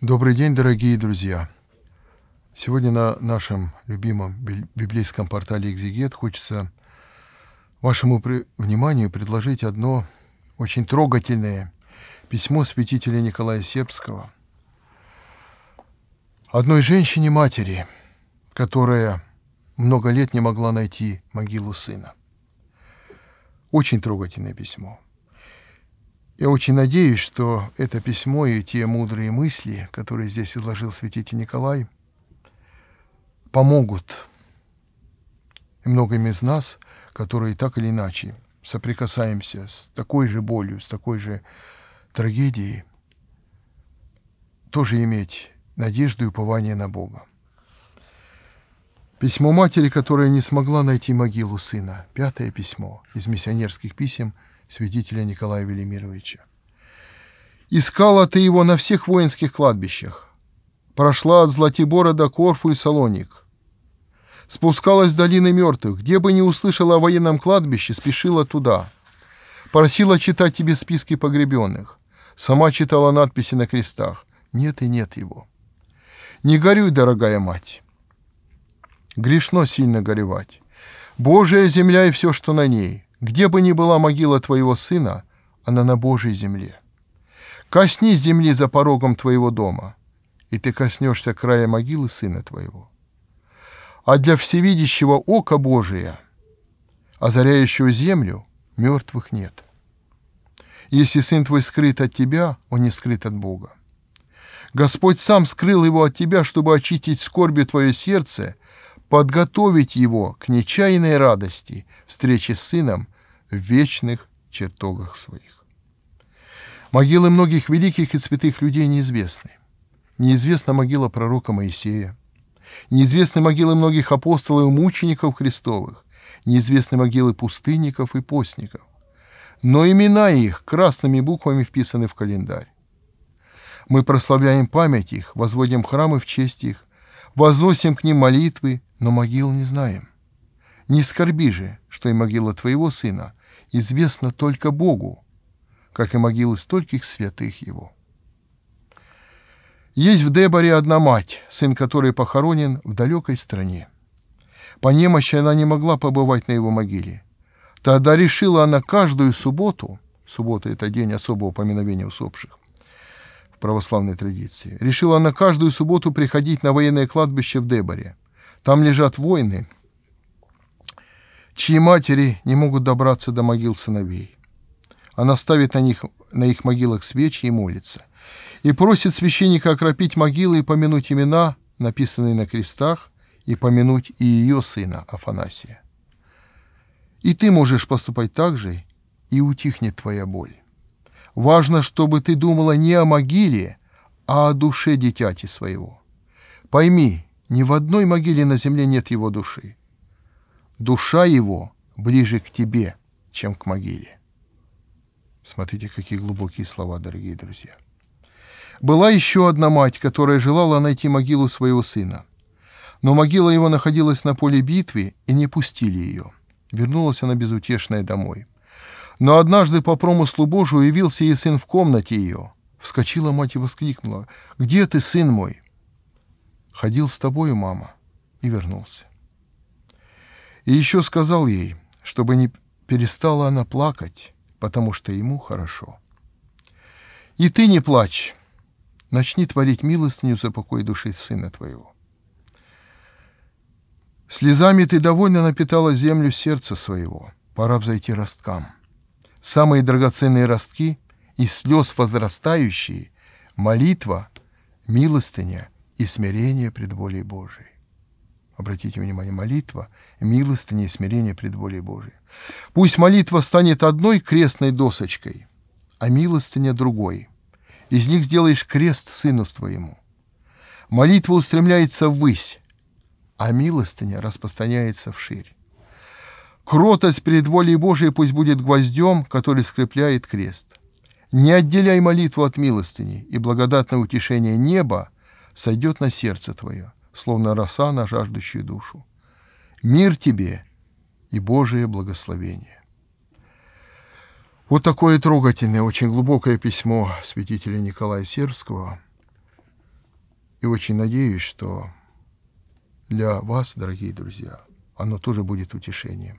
Добрый день, дорогие друзья! Сегодня на нашем любимом библейском портале «Экзегет» хочется вашему вниманию предложить одно очень трогательное письмо святителя Николая Сербского одной женщине-матери, которая много лет не могла найти могилу сына. Очень трогательное письмо – я очень надеюсь, что это письмо и те мудрые мысли, которые здесь изложил святитель Николай, помогут многим из нас, которые так или иначе соприкасаемся с такой же болью, с такой же трагедией, тоже иметь надежду и упование на Бога. Письмо матери, которая не смогла найти могилу сына. Пятое письмо из миссионерских писем – Свидетеля Николая Велимировича. Искала ты его на всех воинских кладбищах. Прошла от Златибора до Корфу и Салоник. Спускалась в долины мертвых. Где бы не услышала о военном кладбище, спешила туда. Просила читать тебе списки погребенных. Сама читала надписи на крестах. Нет и нет его. Не горюй, дорогая мать. Грешно сильно горевать. Божья земля и все, что на ней. Где бы ни была могила твоего сына, она на Божьей земле. Коснись земли за порогом твоего дома, и ты коснешься края могилы сына твоего. А для всевидящего ока Божия, озаряющего землю, мертвых нет. Если сын твой скрыт от тебя, он не скрыт от Бога. Господь сам скрыл его от тебя, чтобы очистить скорби твое сердце подготовить его к нечаянной радости встречи с сыном в вечных чертогах своих. Могилы многих великих и святых людей неизвестны. Неизвестна могила пророка Моисея, неизвестны могилы многих апостолов и мучеников Христовых, неизвестны могилы пустынников и постников. Но имена их красными буквами вписаны в календарь. Мы прославляем память их, возводим храмы в честь их, возносим к ним молитвы, но могил не знаем. Не скорби же, что и могила твоего сына известна только Богу, как и могилы стольких святых его. Есть в Деборе одна мать, сын которой похоронен в далекой стране. По немощи она не могла побывать на его могиле. Тогда решила она каждую субботу, суббота – это день особого поминовения усопших, православной традиции, решила она каждую субботу приходить на военное кладбище в Деборе. Там лежат воины, чьи матери не могут добраться до могил сыновей. Она ставит на, них, на их могилах свечи и молится. И просит священника окропить могилы и помянуть имена, написанные на крестах, и помянуть и ее сына Афанасия. И ты можешь поступать так же, и утихнет твоя боль. Важно, чтобы ты думала не о могиле, а о душе дитяти своего. Пойми, ни в одной могиле на земле нет его души. Душа его ближе к тебе, чем к могиле. Смотрите, какие глубокие слова, дорогие друзья. Была еще одна мать, которая желала найти могилу своего сына. Но могила его находилась на поле битвы, и не пустили ее. Вернулась она безутешная домой. Но однажды по промыслу Божию явился ей сын в комнате ее. Вскочила мать и воскликнула. «Где ты, сын мой?» «Ходил с тобою, мама» и вернулся. И еще сказал ей, чтобы не перестала она плакать, потому что ему хорошо. И ты не плачь, начни творить милостыню за покой души сына твоего. Слезами ты довольно напитала землю сердца своего, пора взойти росткам самые драгоценные ростки и слез возрастающие, молитва, милостыня и смирение пред волей Божией. Обратите внимание, молитва, милостыня и смирение пред волей Божией. Пусть молитва станет одной крестной досочкой, а милостыня другой. Из них сделаешь крест сыну твоему. Молитва устремляется ввысь, а милостыня распространяется вширь. Кротость перед волей Божией пусть будет гвоздем, который скрепляет крест. Не отделяй молитву от милостыни, и благодатное утешение неба сойдет на сердце твое, словно роса на жаждущую душу. Мир тебе и Божие благословение. Вот такое трогательное, очень глубокое письмо святителя Николая Сербского. И очень надеюсь, что для вас, дорогие друзья, оно тоже будет утешением.